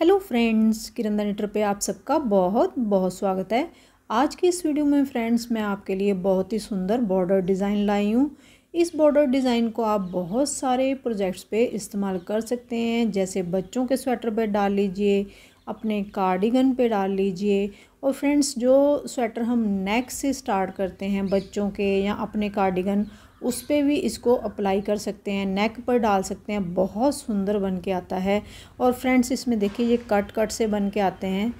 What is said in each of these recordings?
hello friends किरण नेटर पे आप सबका बहुत बहुत स्वागत है आज की इस वीडियो में फ्रेंड्स मैं आपके लिए बहुत ही सुंदर बॉर्डर डिज़ाइन लाई हूँ इस बॉर्डर डिज़ाइन को आप बहुत सारे प्रोजेक्ट्स पे इस्तेमाल कर सकते हैं जैसे बच्चों के स्वेटर पे डाल लीजिए अपने कार्डिगन पे डाल लीजिए और फ्रेंड्स जो स्वेटर हम नेक से स्टार्ट करते हैं बच्चों के या अपने कार्डिगन उस पर भी इसको अप्लाई कर सकते हैं नेक पर डाल सकते हैं बहुत सुंदर बन के आता है और फ्रेंड्स इसमें देखिए ये कट कट से बन के आते हैं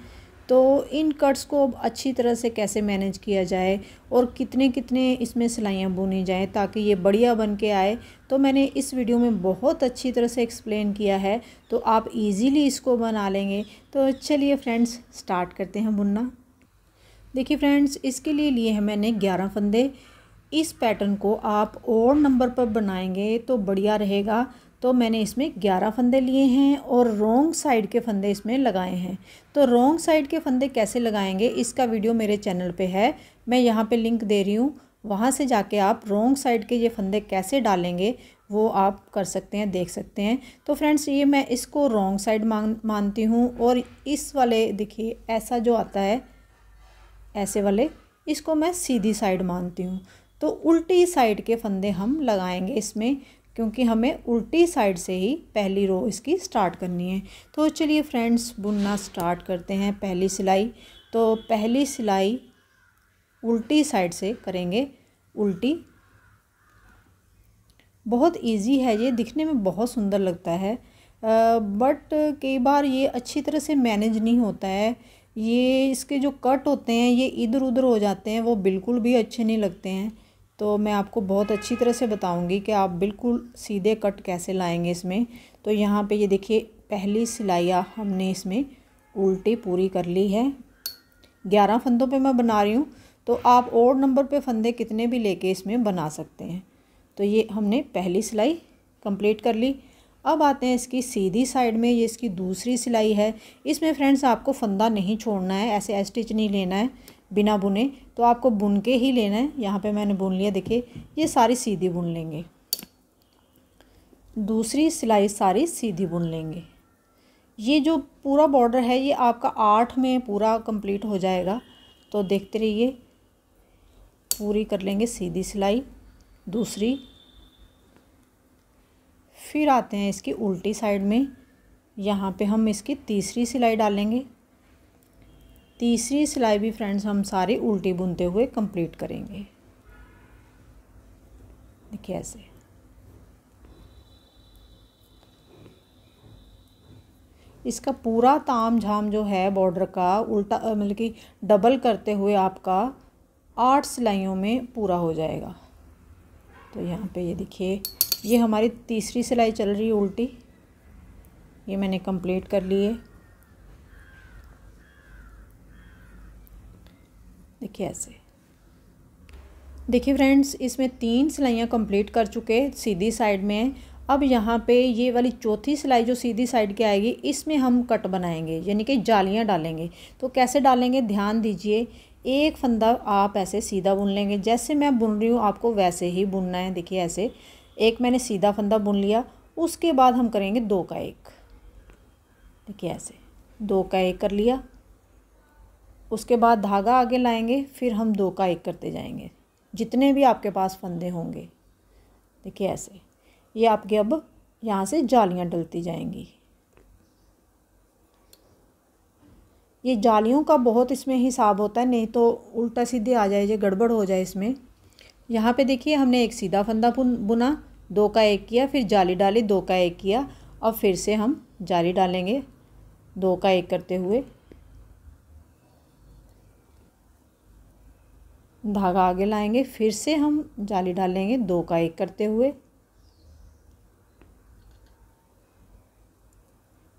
तो इन कट्स को अब अच्छी तरह से कैसे मैनेज किया जाए और कितने कितने इसमें सिलाइयाँ बुनी जाएँ ताकि ये बढ़िया बन के आए तो मैंने इस वीडियो में बहुत अच्छी तरह से एक्सप्लेन किया है तो आप इजीली इसको बना लेंगे तो चलिए फ्रेंड्स स्टार्ट करते हैं बुनना देखिए फ्रेंड्स इसके लिए लिए हैं मैंने ग्यारह फंदे इस पैटर्न को आप और नंबर पर बनाएंगे तो बढ़िया रहेगा तो मैंने इसमें ग्यारह फंदे लिए हैं और रोंग साइड के फंदे इसमें लगाए हैं तो रोंग साइड के फंदे कैसे लगाएंगे इसका वीडियो मेरे चैनल पे है मैं यहाँ पे लिंक दे रही हूँ वहाँ से जाके आप रोंग साइड के ये फंदे कैसे डालेंगे वो आप कर सकते हैं देख सकते हैं तो फ्रेंड्स ये मैं इसको रोंग साइड मान मानती हूँ और इस वाले देखिए ऐसा जो आता है ऐसे वाले इसको मैं सीधी साइड मानती हूँ तो उल्टी साइड के फंदे हम लगाएंगे इसमें क्योंकि हमें उल्टी साइड से ही पहली रो इसकी स्टार्ट करनी है तो चलिए फ्रेंड्स बुनना स्टार्ट करते हैं पहली सिलाई तो पहली सिलाई उल्टी साइड से करेंगे उल्टी बहुत इजी है ये दिखने में बहुत सुंदर लगता है बट कई बार ये अच्छी तरह से मैनेज नहीं होता है ये इसके जो कट होते हैं ये इधर उधर हो जाते हैं वो बिल्कुल भी अच्छे नहीं लगते हैं तो मैं आपको बहुत अच्छी तरह से बताऊंगी कि आप बिल्कुल सीधे कट कैसे लाएंगे इसमें तो यहाँ पे ये देखिए पहली सिलाइया हमने इसमें उल्टी पूरी कर ली है ग्यारह फंदों पे मैं बना रही हूँ तो आप और नंबर पे फंदे कितने भी लेके इसमें बना सकते हैं तो ये हमने पहली सिलाई कंप्लीट कर ली अब आते हैं इसकी सीधी साइड में ये इसकी दूसरी सिलाई है इसमें फ्रेंड्स आपको फंदा नहीं छोड़ना है ऐसे स्टिच नहीं लेना है बिना बुने तो आपको बुन के ही लेना है यहाँ पे मैंने बुन लिया देखिए ये सारी सीधी बुन लेंगे दूसरी सिलाई सारी सीधी बुन लेंगे ये जो पूरा बॉर्डर है ये आपका आठ में पूरा कंप्लीट हो जाएगा तो देखते रहिए पूरी कर लेंगे सीधी सिलाई दूसरी फिर आते हैं इसकी उल्टी साइड में यहाँ पे हम इसकी तीसरी सिलाई डालेंगे तीसरी सिलाई भी फ्रेंड्स हम सारी उल्टी बुनते हुए कंप्लीट करेंगे देखिए ऐसे इसका पूरा ताम झाम जो है बॉर्डर का उल्टा मतलब कि डबल करते हुए आपका आठ सिलाइयों में पूरा हो जाएगा तो यहाँ पे ये देखिए ये हमारी तीसरी सिलाई चल रही है उल्टी ये मैंने कंप्लीट कर ली है कैसे देखिए फ्रेंड्स इसमें तीन सिलाइयाँ कंप्लीट कर चुके सीधी साइड में अब यहाँ पे ये वाली चौथी सिलाई जो सीधी साइड की आएगी इसमें हम कट बनाएंगे यानी कि जालियाँ डालेंगे तो कैसे डालेंगे ध्यान दीजिए एक फंदा आप ऐसे सीधा बुन लेंगे जैसे मैं बुन रही हूँ आपको वैसे ही बुनना है देखिए ऐसे एक मैंने सीधा फंदा बुन लिया उसके बाद हम करेंगे दो का एक देखिए ऐसे दो का एक कर लिया उसके बाद धागा आगे लाएंगे फिर हम दो का एक करते जाएंगे जितने भी आपके पास फंदे होंगे देखिए ऐसे ये आपके अब यहाँ से जालियाँ डलती जाएंगी ये जालियों का बहुत इसमें हिसाब होता है नहीं तो उल्टा सीधे आ जाए ये गड़बड़ हो जाए इसमें यहाँ पे देखिए हमने एक सीधा फंदा बुना दो का एक किया फिर जाली डाली दो का एक किया और फिर से हम जाली डालेंगे दो का एक करते हुए धागा आगे लाएंगे फिर से हम जाली डालेंगे दो का एक करते हुए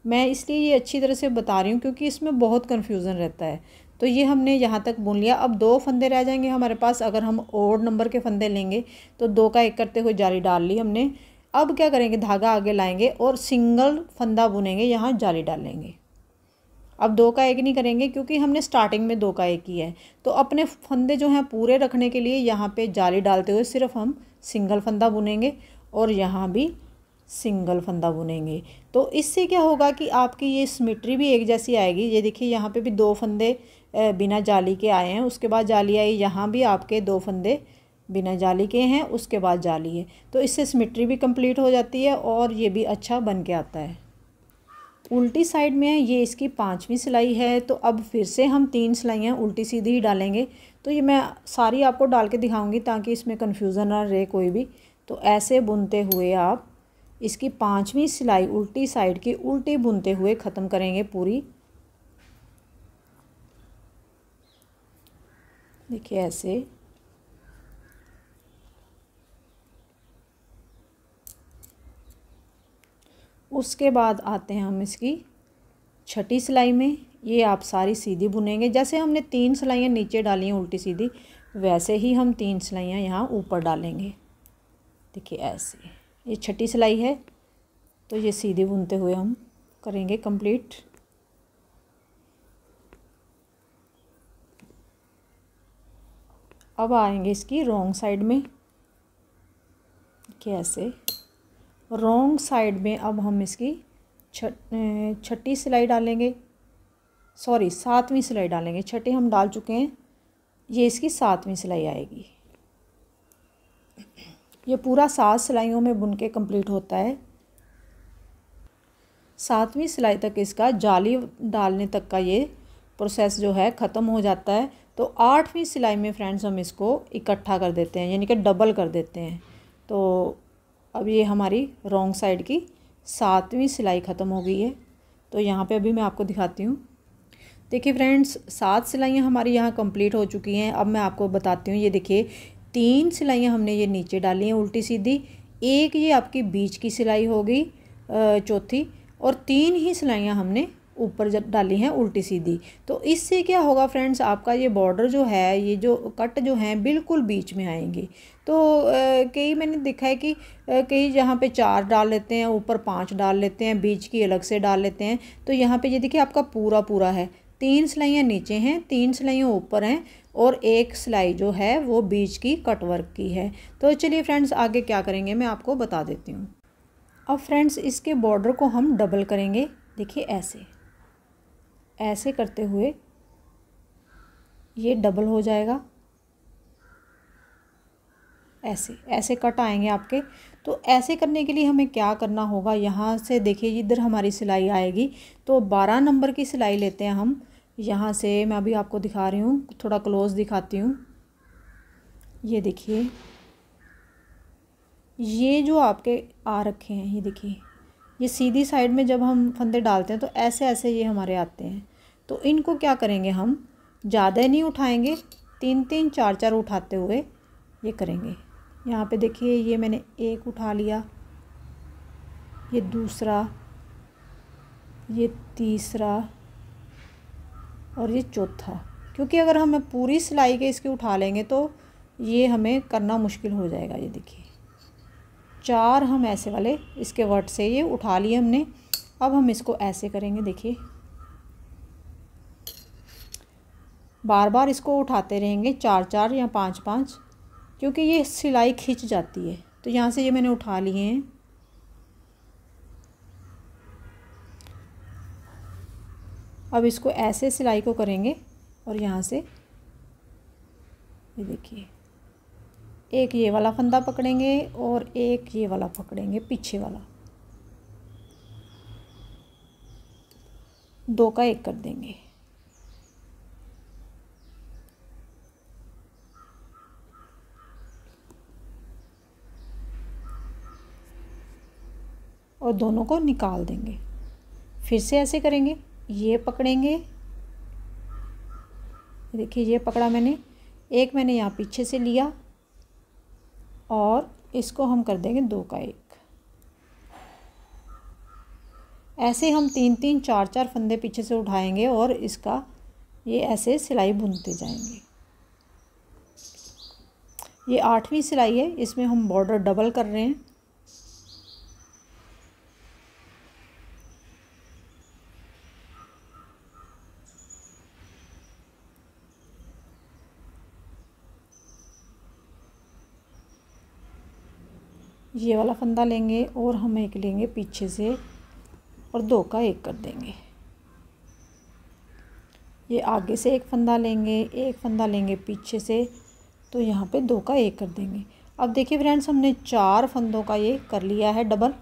मैं इसलिए ये अच्छी तरह से बता रही हूँ क्योंकि इसमें बहुत कन्फ्यूज़न रहता है तो ये हमने यहाँ तक बुन लिया अब दो फंदे रह जाएंगे हमारे पास अगर हम और नंबर के फंदे लेंगे तो दो का एक करते हुए जाली डाल ली हमने अब क्या करेंगे धागा आगे लाएंगे और सिंगल फंदा बुनेंगे यहाँ जाली डालेंगे अब दो का एक नहीं करेंगे क्योंकि हमने स्टार्टिंग में दो का एक किया है तो अपने फंदे जो हैं पूरे रखने के लिए यहाँ पे जाली डालते हुए सिर्फ हम सिंगल फंदा बुनेंगे और यहाँ भी सिंगल फंदा बुनेंगे तो इससे क्या होगा कि आपकी ये सिमिट्री भी एक जैसी आएगी ये देखिए यहाँ पे भी दो फंदे बिना जाली के आए हैं उसके बाद जाली आई यहाँ भी आपके दो फंदे बिना जाली के हैं उसके बाद जाली है तो इससे सिमिट्री भी कंप्लीट हो जाती है और ये भी अच्छा बन के आता है उल्टी साइड में है ये इसकी पाँचवीं सिलाई है तो अब फिर से हम तीन सिलाइयाँ उल्टी सीधी ही डालेंगे तो ये मैं सारी आपको डाल के दिखाऊंगी ताकि इसमें कन्फ्यूज़न ना रहे कोई भी तो ऐसे बुनते हुए आप इसकी पाँचवीं सिलाई उल्टी साइड की उल्टी बुनते हुए ख़त्म करेंगे पूरी देखिए ऐसे उसके बाद आते हैं हम इसकी छठी सिलाई में ये आप सारी सीधी बुनेंगे जैसे हमने तीन सिलाइयाँ नीचे डाली हैं उल्टी सीधी वैसे ही हम तीन सिलाइयाँ यहाँ ऊपर डालेंगे देखिए ऐसे ये छठी सिलाई है तो ये सीधे बुनते हुए हम करेंगे कंप्लीट अब आएंगे इसकी रोंग साइड में ऐसे रोंग साइड में अब हम इसकी छठी सिलाई डालेंगे सॉरी सातवीं सिलाई डालेंगे छठी हम डाल चुके हैं ये इसकी सातवीं सिलाई आएगी ये पूरा सात सिलाइयों में बुन के कम्प्लीट होता है सातवीं सिलाई तक इसका जाली डालने तक का ये प्रोसेस जो है ख़त्म हो जाता है तो आठवीं सिलाई में फ्रेंड्स हम इसको इकट्ठा कर देते हैं यानी कि डबल कर देते हैं तो अब ये हमारी रॉन्ग साइड की सातवीं सिलाई ख़त्म हो गई है तो यहाँ पे अभी मैं आपको दिखाती हूँ देखिए फ्रेंड्स सात सिलाइयाँ हमारी यहाँ कंप्लीट हो चुकी हैं अब मैं आपको बताती हूँ ये देखिए तीन सिलाइयाँ हमने ये नीचे डाली हैं उल्टी सीधी एक ये आपकी बीच की सिलाई होगी चौथी और तीन ही सिलाइयाँ हमने ऊपर जब डाली हैं उल्टी सीधी तो इससे क्या होगा फ्रेंड्स आपका ये बॉर्डर जो है ये जो कट जो हैं बिल्कुल बीच में आएंगे तो कई मैंने देखा है कि कई जहाँ पे चार डाल लेते हैं ऊपर पाँच डाल लेते हैं बीच की अलग से डाल लेते हैं तो यहाँ पे ये देखिए आपका पूरा पूरा है तीन सिलाइयाँ नीचे हैं तीन सिलाइयाँ ऊपर हैं और एक सिलाई जो है वो बीच की कटवर्क की है तो चलिए फ्रेंड्स आगे क्या करेंगे मैं आपको बता देती हूँ अब फ्रेंड्स इसके बॉर्डर को हम डबल करेंगे देखिए ऐसे ऐसे करते हुए ये डबल हो जाएगा ऐसे ऐसे कट आएंगे आपके तो ऐसे करने के लिए हमें क्या करना होगा यहाँ से देखिए इधर हमारी सिलाई आएगी तो बारह नंबर की सिलाई लेते हैं हम यहाँ से मैं अभी आपको दिखा रही हूँ थोड़ा क्लोज दिखाती हूँ ये देखिए ये जो आपके आ रखे हैं ये देखिए ये सीधी साइड में जब हम फंदे डालते हैं तो ऐसे ऐसे ये हमारे आते हैं तो इनको क्या करेंगे हम ज़्यादा नहीं उठाएंगे तीन तीन चार चार उठाते हुए ये करेंगे यहाँ पे देखिए ये मैंने एक उठा लिया ये दूसरा ये तीसरा और ये चौथा क्योंकि अगर हमें पूरी सिलाई के इसके उठा लेंगे तो ये हमें करना मुश्किल हो जाएगा ये देखिए चार हम ऐसे वाले इसके वर्ड से ये उठा लिए हमने अब हम इसको ऐसे करेंगे देखिए बार बार इसको उठाते रहेंगे चार चार या पाँच पाँच क्योंकि ये सिलाई खींच जाती है तो यहाँ से ये मैंने उठा लिए हैं अब इसको ऐसे सिलाई को करेंगे और यहाँ से ये देखिए एक ये वाला फंदा पकड़ेंगे और एक ये वाला पकड़ेंगे पीछे वाला दो का एक कर देंगे और दोनों को निकाल देंगे फिर से ऐसे करेंगे ये पकड़ेंगे देखिए ये पकड़ा मैंने एक मैंने यहाँ पीछे से लिया और इसको हम कर देंगे दो का एक ऐसे हम तीन तीन चार चार फंदे पीछे से उठाएंगे और इसका ये ऐसे सिलाई बुनते जाएंगे ये आठवीं सिलाई है इसमें हम बॉर्डर डबल कर रहे हैं ये वाला फंदा लेंगे और हम एक लेंगे पीछे से और दो का एक कर देंगे ये आगे से एक फंदा लेंगे एक फंदा लेंगे पीछे से तो यहाँ पे दो का एक कर देंगे अब देखिए फ्रेंड्स हमने चार फंदों का ये कर लिया है डबल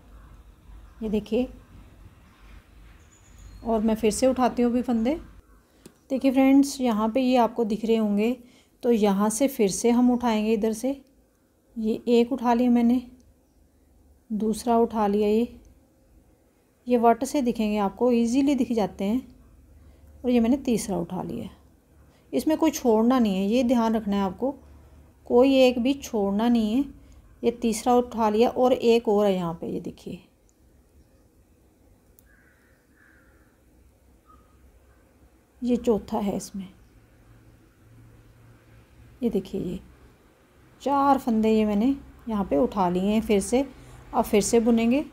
ये देखिए और मैं फिर से उठाती हूँ भी फंदे देखिए फ्रेंड्स यहाँ पे ये आपको दिख रहे होंगे तो यहाँ से फिर से हम उठाएंगे इधर से ये एक उठा लिया मैंने दूसरा उठा लिया ये ये वट से दिखेंगे आपको इजीली दिख जाते हैं और ये मैंने तीसरा उठा लिया इसमें कोई छोड़ना नहीं है ये ध्यान रखना है आपको कोई एक भी छोड़ना नहीं है ये तीसरा उठा लिया और एक और है यहाँ पे ये देखिए ये चौथा है इसमें ये देखिए ये चार फंदे ये मैंने यहाँ पे उठा लिए हैं फिर से अब फिर से बुनेंगे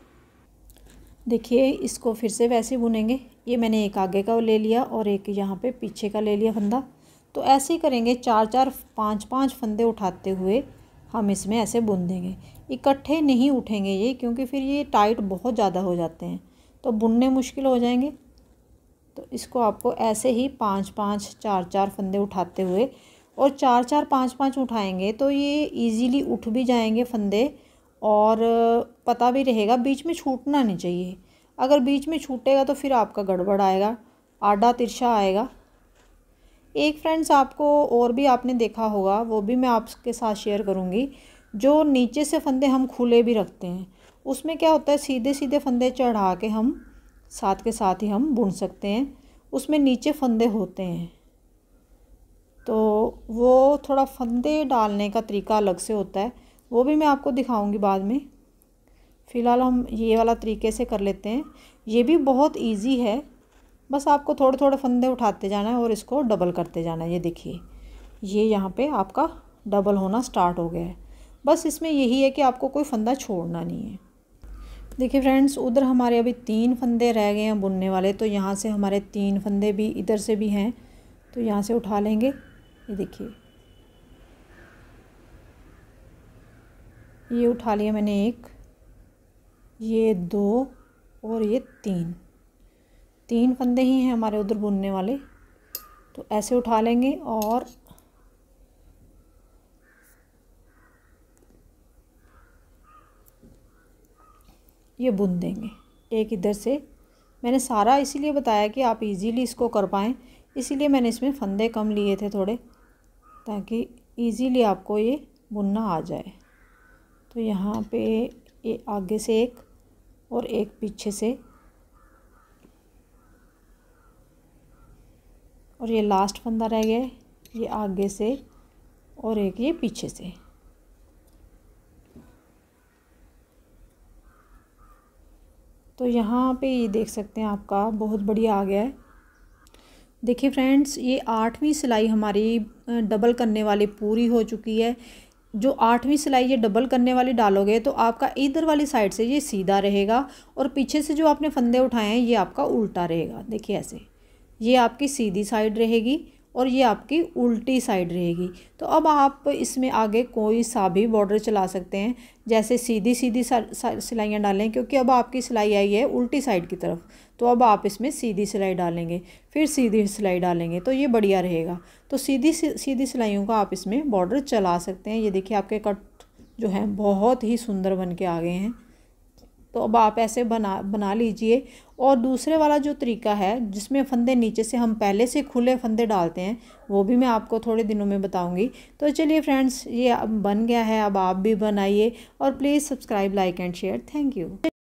देखिए इसको फिर से वैसे बुनेंगे ये मैंने एक आगे का ले लिया और एक यहाँ पे पीछे का ले लिया फंदा तो ऐसे ही करेंगे चार चार पाँच पाँच फंदे उठाते हुए हम इसमें ऐसे बुन देंगे इकट्ठे नहीं उठेंगे ये क्योंकि फिर ये टाइट बहुत ज़्यादा हो जाते हैं तो बुनने मुश्किल हो जाएंगे तो इसको आपको ऐसे ही पाँच पाँच चार चार फंदे उठाते हुए और चार चार पाँच पाँच उठाएँगे तो ये ईज़िली उठ भी जाएँगे फंदे और पता भी रहेगा बीच में छूटना नहीं चाहिए अगर बीच में छूटेगा तो फिर आपका गड़बड़ आएगा आडा तिरछा आएगा एक फ्रेंड्स आपको और भी आपने देखा होगा वो भी मैं आपके साथ शेयर करूँगी जो नीचे से फंदे हम खुले भी रखते हैं उसमें क्या होता है सीधे सीधे फंदे चढ़ा के हम साथ के साथ ही हम बुन सकते हैं उसमें नीचे फंदे होते हैं तो वो थोड़ा फंदे डालने का तरीका अलग से होता है वो भी मैं आपको दिखाऊंगी बाद में फ़िलहाल हम ये वाला तरीके से कर लेते हैं ये भी बहुत ईजी है बस आपको थोड़े थोड़े फंदे उठाते जाना है और इसको डबल करते जाना है ये देखिए ये यहाँ पे आपका डबल होना स्टार्ट हो गया है बस इसमें यही है कि आपको कोई फंदा छोड़ना नहीं है देखिए फ्रेंड्स उधर हमारे अभी तीन फंदे रह गए हैं बुनने वाले तो यहाँ से हमारे तीन फंदे भी इधर से भी हैं तो यहाँ से उठा लेंगे ये देखिए ये उठा लिया मैंने एक ये दो और ये तीन तीन फंदे ही हैं हमारे उधर बुनने वाले तो ऐसे उठा लेंगे और ये बुन देंगे एक इधर से मैंने सारा इसीलिए बताया कि आप इजीली इसको कर पाएँ इसीलिए मैंने इसमें फंदे कम लिए थे थोड़े ताकि इजीली आपको ये बुनना आ जाए तो यहाँ पे ये आगे से एक और एक पीछे से और ये लास्ट फंदा रह गया ये आगे से और एक ये पीछे से तो यहाँ पे ये देख सकते हैं आपका बहुत बढ़िया आ गया है देखिए फ्रेंड्स ये आठवीं सिलाई हमारी डबल करने वाली पूरी हो चुकी है जो आठवीं सिलाई ये डबल करने वाली डालोगे तो आपका इधर वाली साइड से ये सीधा रहेगा और पीछे से जो आपने फंदे उठाए हैं ये आपका उल्टा रहेगा देखिए ऐसे ये आपकी सीधी साइड रहेगी और ये आपकी उल्टी साइड रहेगी तो अब आप इसमें आगे कोई सा भी बॉर्डर चला सकते हैं जैसे सीधी सीधी सिलाइयाँ डालें क्योंकि अब आपकी सिलाई आई है उल्टी साइड की तरफ तो अब आप इसमें सीधी सिलाई डालेंगे फिर सीधी सिलाई डालेंगे तो ये बढ़िया रहेगा तो सीधी सीधी सिलाइयों का आप इसमें बॉर्डर चला सकते हैं ये देखिए आपके कट जो हैं बहुत ही सुंदर बन के आ गए हैं तो अब आप ऐसे बना बना लीजिए और दूसरे वाला जो तरीका है जिसमें फंदे नीचे से हम पहले से खुले फंदे डालते हैं वो भी मैं आपको थोड़े दिनों में बताऊंगी तो चलिए फ्रेंड्स ये अब बन गया है अब आप भी बनाइए और please subscribe like and share thank you